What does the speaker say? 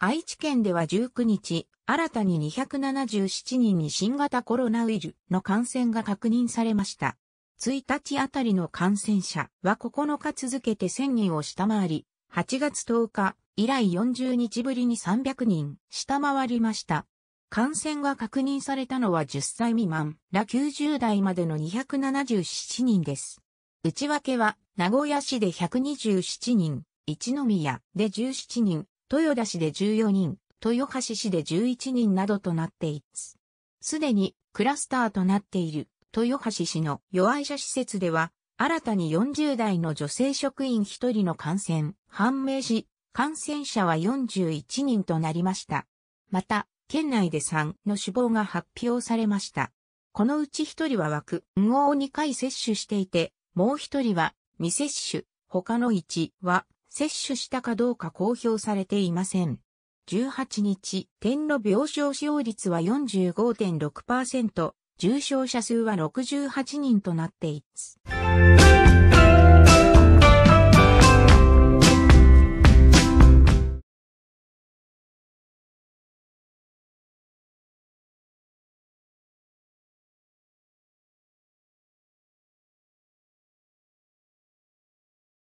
愛知県では19日、新たに277人に新型コロナウイルスの感染が確認されました。1日あたりの感染者は9日続けて1000人を下回り、8月10日以来40日ぶりに300人下回りました。感染が確認されたのは10歳未満ら90代までの277人です。内訳は名古屋市で127人、一宮で17人、豊田市で14人、豊橋市で11人などとなっていつ。す。でにクラスターとなっている豊橋市の弱い者施設では、新たに40代の女性職員1人の感染、判明し、感染者は41人となりました。また、県内で3の死亡が発表されました。このうち1人は枠、運を2回接種していて、もう1人は未接種、他の1は接種したかどうか公表されていません。18日、点の病床使用率は45.6%、重症者数は68人となっています。